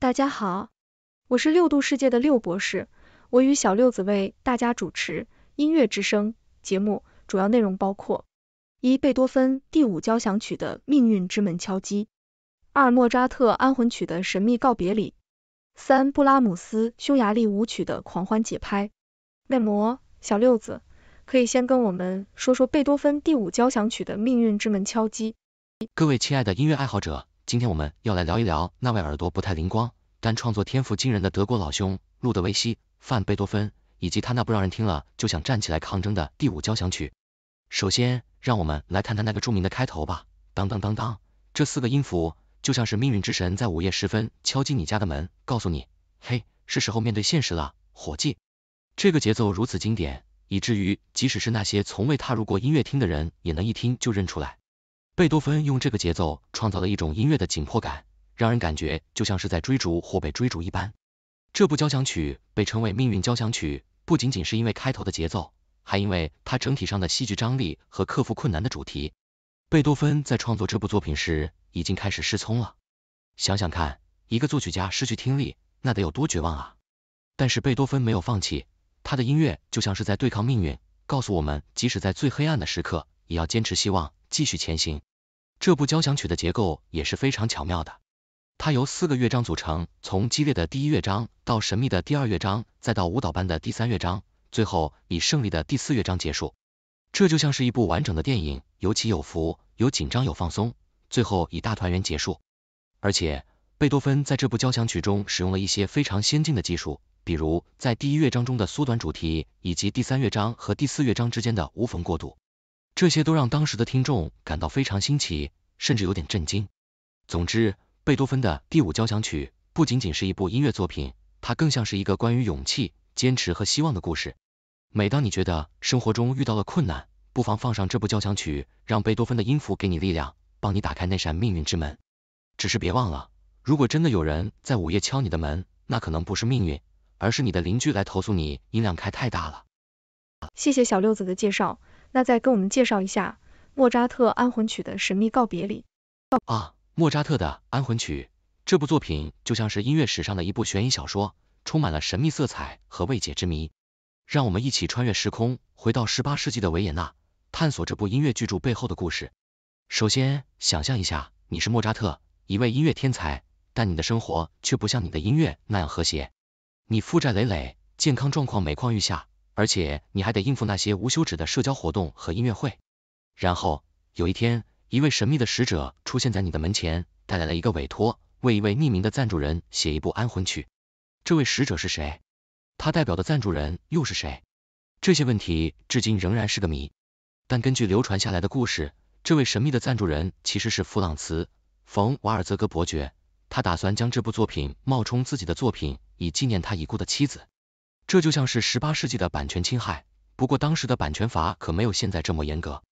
大家好，我是六度世界的六博士，我与小六子为大家主持音乐之声节目，主要内容包括：一、贝多芬第五交响曲的命运之门敲击；二、莫扎特安魂曲的神秘告别礼；三、布拉姆斯匈牙利舞曲的狂欢节拍。内么，小六子，可以先跟我们说说贝多芬第五交响曲的命运之门敲击。各位亲爱的音乐爱好者。今天我们要来聊一聊那位耳朵不太灵光，但创作天赋惊人的德国老兄路德维希·范·贝多芬，以及他那不让人听了就想站起来抗争的第五交响曲。首先，让我们来看他那个著名的开头吧，当当当当，这四个音符就像是命运之神在午夜时分敲击你家的门，告诉你，嘿，是时候面对现实了，伙计。这个节奏如此经典，以至于即使是那些从未踏入过音乐厅的人，也能一听就认出来。贝多芬用这个节奏创造了一种音乐的紧迫感，让人感觉就像是在追逐或被追逐一般。这部交响曲被称为《命运交响曲》，不仅仅是因为开头的节奏，还因为它整体上的戏剧张力和克服困难的主题。贝多芬在创作这部作品时已经开始失聪了，想想看，一个作曲家失去听力，那得有多绝望啊！但是贝多芬没有放弃，他的音乐就像是在对抗命运，告诉我们，即使在最黑暗的时刻，也要坚持希望，继续前行。这部交响曲的结构也是非常巧妙的，它由四个乐章组成，从激烈的第一乐章到神秘的第二乐章，再到舞蹈般的第三乐章，最后以胜利的第四乐章结束。这就像是一部完整的电影，有起有伏，有紧张有放松，最后以大团圆结束。而且，贝多芬在这部交响曲中使用了一些非常先进的技术，比如在第一乐章中的缩短主题，以及第三乐章和第四乐章之间的无缝过渡。这些都让当时的听众感到非常新奇，甚至有点震惊。总之，贝多芬的第五交响曲不仅仅是一部音乐作品，它更像是一个关于勇气、坚持和希望的故事。每当你觉得生活中遇到了困难，不妨放上这部交响曲，让贝多芬的音符给你力量，帮你打开那扇命运之门。只是别忘了，如果真的有人在午夜敲你的门，那可能不是命运，而是你的邻居来投诉你音量开太大了。谢谢小六子的介绍。那再跟我们介绍一下莫扎特安魂曲的神秘告别礼。啊，莫扎特的安魂曲这部作品就像是音乐史上的一部悬疑小说，充满了神秘色彩和未解之谜。让我们一起穿越时空，回到十八世纪的维也纳，探索这部音乐巨著背后的故事。首先，想象一下你是莫扎特，一位音乐天才，但你的生活却不像你的音乐那样和谐。你负债累累，健康状况每况愈下。而且你还得应付那些无休止的社交活动和音乐会。然后有一天，一位神秘的使者出现在你的门前，带来了一个委托，为一位匿名的赞助人写一部安魂曲。这位使者是谁？他代表的赞助人又是谁？这些问题至今仍然是个谜。但根据流传下来的故事，这位神秘的赞助人其实是弗朗茨·冯·瓦尔泽格伯爵，他打算将这部作品冒充自己的作品，以纪念他已故的妻子。这就像是十八世纪的版权侵害，不过当时的版权法可没有现在这么严格。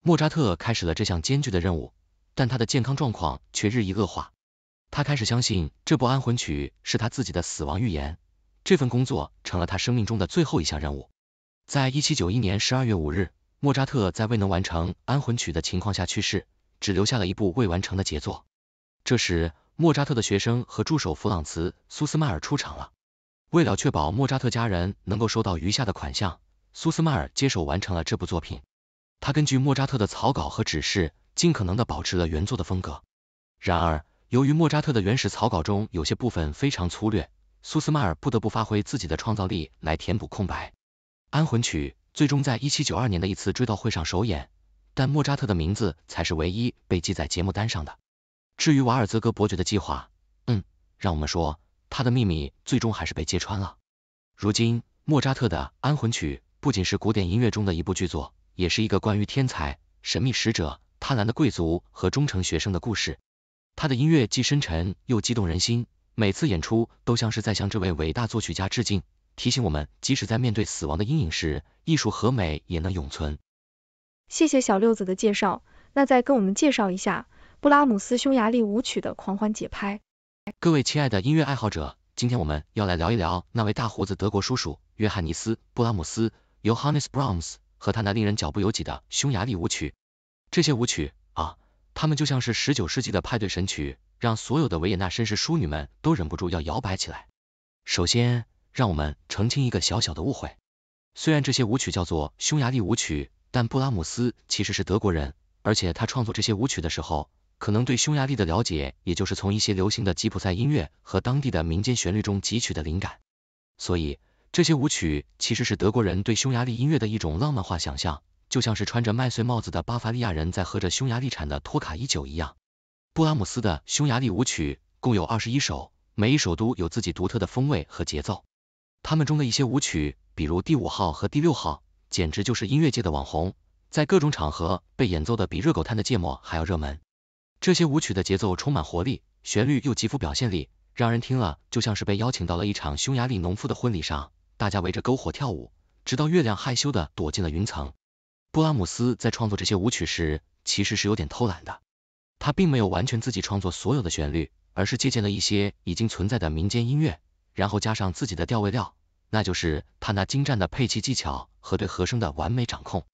莫扎特开始了这项艰巨的任务，但他的健康状况却日益恶化。他开始相信这部安魂曲是他自己的死亡预言。这份工作成了他生命中的最后一项任务。在1791年12月5日，莫扎特在未能完成安魂曲的情况下去世，只留下了一部未完成的杰作。这时，莫扎特的学生和助手弗朗茨·苏斯迈尔出场了。为了确保莫扎特家人能够收到余下的款项，苏斯迈尔接手完成了这部作品。他根据莫扎特的草稿和指示，尽可能地保持了原作的风格。然而，由于莫扎特的原始草稿中有些部分非常粗略，苏斯迈尔不得不发挥自己的创造力来填补空白。安魂曲最终在1792年的一次追悼会上首演，但莫扎特的名字才是唯一被记在节目单上的。至于瓦尔泽格伯爵的计划，嗯，让我们说。他的秘密最终还是被揭穿了。如今，莫扎特的安魂曲不仅是古典音乐中的一部巨作，也是一个关于天才、神秘使者、贪婪的贵族和忠诚学生的故事。他的音乐既深沉又激动人心，每次演出都像是在向这位伟大作曲家致敬，提醒我们即使在面对死亡的阴影时，艺术和美也能永存。谢谢小六子的介绍，那再跟我们介绍一下布拉姆斯匈牙利舞曲的狂欢节拍。各位亲爱的音乐爱好者，今天我们要来聊一聊那位大胡子德国叔叔约翰尼斯·布拉姆斯（ Johannes Brahms） 和他那令人脚不由己的匈牙利舞曲。这些舞曲啊，他们就像是十九世纪的派对神曲，让所有的维也纳绅士淑女们都忍不住要摇摆起来。首先，让我们澄清一个小小的误会。虽然这些舞曲叫做匈牙利舞曲，但布拉姆斯其实是德国人，而且他创作这些舞曲的时候。可能对匈牙利的了解，也就是从一些流行的吉普赛音乐和当地的民间旋律中汲取的灵感。所以，这些舞曲其实是德国人对匈牙利音乐的一种浪漫化想象，就像是穿着麦穗帽子的巴伐利亚人在喝着匈牙利产的托卡伊酒一样。布拉姆斯的匈牙利舞曲共有二十一首，每一首都有自己独特的风味和节奏。他们中的一些舞曲，比如第五号和第六号，简直就是音乐界的网红，在各种场合被演奏的比热狗摊的芥末还要热门。这些舞曲的节奏充满活力，旋律又极富表现力，让人听了就像是被邀请到了一场匈牙利农夫的婚礼上，大家围着篝火跳舞，直到月亮害羞的躲进了云层。布拉姆斯在创作这些舞曲时，其实是有点偷懒的，他并没有完全自己创作所有的旋律，而是借鉴了一些已经存在的民间音乐，然后加上自己的调味料，那就是他那精湛的配器技巧和对和声的完美掌控。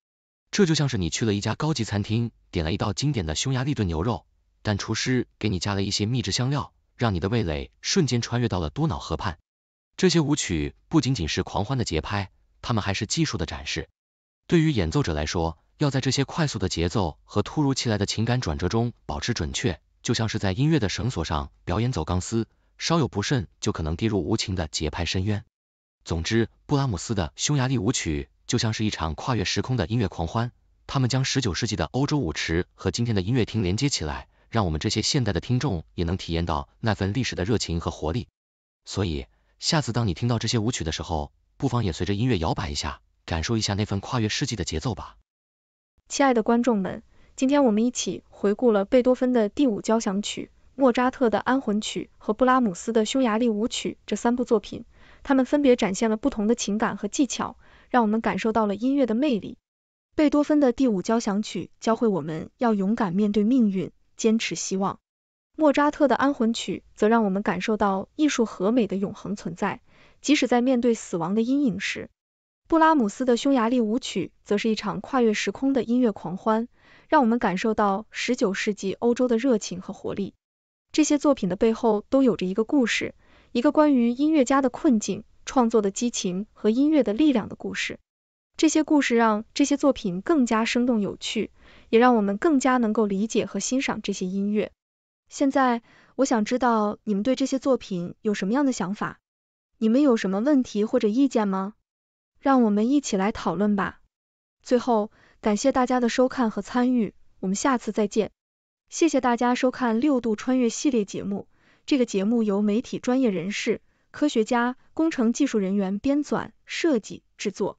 这就像是你去了一家高级餐厅，点了一道经典的匈牙利炖牛肉。但厨师给你加了一些秘制香料，让你的味蕾瞬间穿越到了多瑙河畔。这些舞曲不仅仅是狂欢的节拍，它们还是技术的展示。对于演奏者来说，要在这些快速的节奏和突如其来的情感转折中保持准确，就像是在音乐的绳索上表演走钢丝，稍有不慎就可能跌入无情的节拍深渊。总之，布拉姆斯的匈牙利舞曲就像是一场跨越时空的音乐狂欢，他们将十九世纪的欧洲舞池和今天的音乐厅连接起来。让我们这些现代的听众也能体验到那份历史的热情和活力。所以，下次当你听到这些舞曲的时候，不妨也随着音乐摇摆一下，感受一下那份跨越世纪的节奏吧。亲爱的观众们，今天我们一起回顾了贝多芬的第五交响曲、莫扎特的安魂曲和布拉姆斯的匈牙利舞曲这三部作品，他们分别展现了不同的情感和技巧，让我们感受到了音乐的魅力。贝多芬的第五交响曲教会我们要勇敢面对命运。坚持希望。莫扎特的安魂曲则让我们感受到艺术和美的永恒存在，即使在面对死亡的阴影时。布拉姆斯的匈牙利舞曲则是一场跨越时空的音乐狂欢，让我们感受到十九世纪欧洲的热情和活力。这些作品的背后都有着一个故事，一个关于音乐家的困境、创作的激情和音乐的力量的故事。这些故事让这些作品更加生动有趣，也让我们更加能够理解和欣赏这些音乐。现在，我想知道你们对这些作品有什么样的想法？你们有什么问题或者意见吗？让我们一起来讨论吧。最后，感谢大家的收看和参与，我们下次再见。谢谢大家收看《六度穿越》系列节目。这个节目由媒体专业人士、科学家、工程技术人员编纂、设计、制作。